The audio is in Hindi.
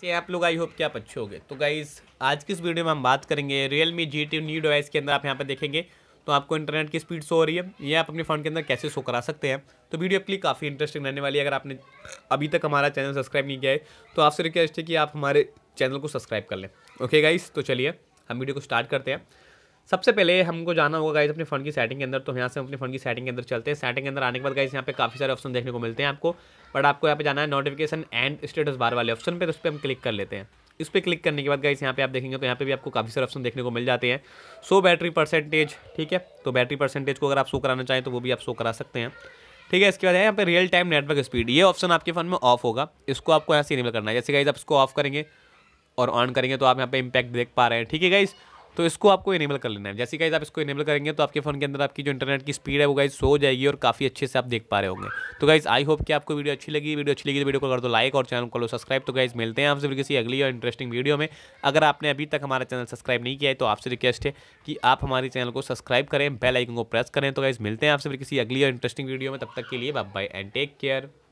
से आप लोग आई होप कि आप अच्छे गए तो गाइज आज की इस वीडियो में हम बात करेंगे Realme G T new device के अंदर आप यहाँ पर देखेंगे तो आपको इंटरनेट की स्पीड शो हो रही है ये आप अपने फ़ोन के अंदर कैसे शो करा सकते हैं तो वीडियो आपके लिए काफ़ी इंटरेस्टिंग रहने वाली है अगर आपने अभी तक हमारा चैनल सब्सक्राइब नहीं किया है तो आपसे रिक्वेस्ट है कि आप हमारे चैनल को सब्सक्राइब कर लें ओके गाइज तो चलिए हम वीडियो को स्टार्ट करते हैं सबसे पहले हमको जाना होगा गाइज अपने फ़ोन की सेटिंग के अंदर तो यहाँ से हम अपने फ़ोन की सेटिंग के अंदर चलते हैं सेटिंग के अंदर आने के बाद गाइज यहाँ पे काफ़ी सारे ऑप्शन देखने को मिलते हैं आपको बट आपको यहाँ पे जाना है नोटिफिकेशन एंड स्टेटस बार वाले ऑप्शन पर तो उस पर हम क्लिक कर लेते हैं इस पर क्लिक करने के बाद गाइस यहाँ पे आप देखेंगे तो यहाँ पे भी आपको काफ़ी सारे ऑप्शन देखने को मिल जाते हैं सो बैटरी परसेंटेज ठीक है तो बैटरी परसेंटेज को अगर आप शो कराना चाहें तो वो भी आप शो करा सकते हैं ठीक है इसके बाद है यहाँ पे रियल टाइम नेटवर्क स्पीड ये ऑप्शन आपके फ़ोन में ऑफ होगा इसको आपको यहाँ से इनेबल करना है जैसे गाइज आप इसको ऑफ करेंगे और ऑन करेंगे तो आप यहाँ पे इम्पैक्ट देख पा रहे हैं ठीक है गाइज़ तो इसको आपको इनेबल कर लेना है जैसे गाइज आप इसको इनेबल करेंगे तो आपके फ़ोन के अंदर आपकी जो इंटरनेट की स्पीड है वो गाइज सो जाएगी और काफ़ी अच्छे से आप देख पा रहे होंगे तो गाइज आई होप कि आपको वीडियो अच्छी लगी वीडियो अच्छी लगी तो वीडियो को कर दो लाइक और चैनल को लो सब्सक्राइब तो गाइज मिलते हैं आपसे फिर किसी अगली और इंटरेस्टिंग वीडियो में अगर आपने अभी तक हमारा चैनल सब्सक्राइब नहीं किया है तो आपसे रिक्वेस्ट है कि आप हमारे चैनल को सब्सक्राइब करें बेल आइकन को प्रेस करें तो गाइज मिलते हैं आपसे फिर किसी अगली और इंटरेस्टिंग वीडियो में तब तक के लिए बाय एंड टेक केयर